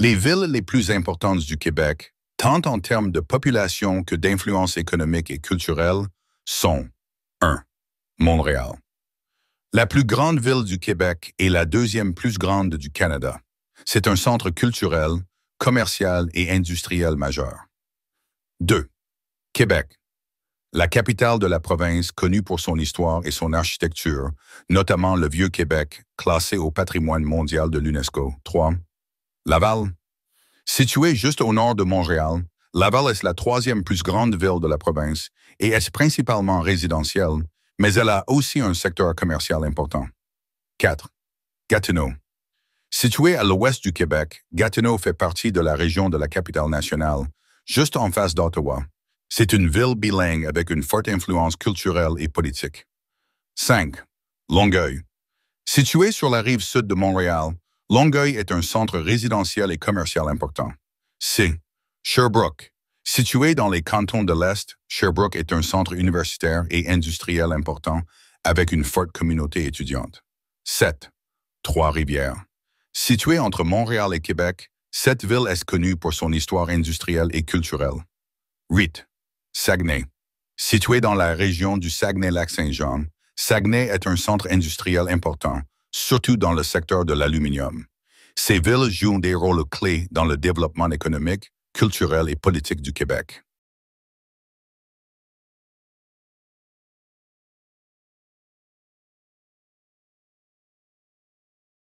Les villes les plus importantes du Québec, tant en termes de population que d'influence économique et culturelle, sont 1. Montréal. La plus grande ville du Québec et la deuxième plus grande du Canada. C'est un centre culturel, commercial et industriel majeur. 2. Québec. La capitale de la province connue pour son histoire et son architecture, notamment le Vieux-Québec, classé au patrimoine mondial de l'UNESCO. 3. Laval. Située juste au nord de Montréal, Laval est la troisième plus grande ville de la province et est principalement résidentielle, mais elle a aussi un secteur commercial important. 4. Gatineau. Située à l'ouest du Québec, Gatineau fait partie de la région de la capitale nationale, juste en face d'Ottawa. C'est une ville bilingue avec une forte influence culturelle et politique. 5. Longueuil. Située sur la rive sud de Montréal, Longueuil est un centre résidentiel et commercial important. C. Sherbrooke. Situé dans les cantons de l'Est, Sherbrooke est un centre universitaire et industriel important avec une forte communauté étudiante. 7. Trois-Rivières. Situé entre Montréal et Québec, cette ville est connue pour son histoire industrielle et culturelle. 8. Saguenay. Situé dans la région du Saguenay-Lac-Saint-Jean, Saguenay est un centre industriel important surtout dans le secteur de l'aluminium. Ces villes jouent des rôles clés dans le développement économique, culturel et politique du Québec.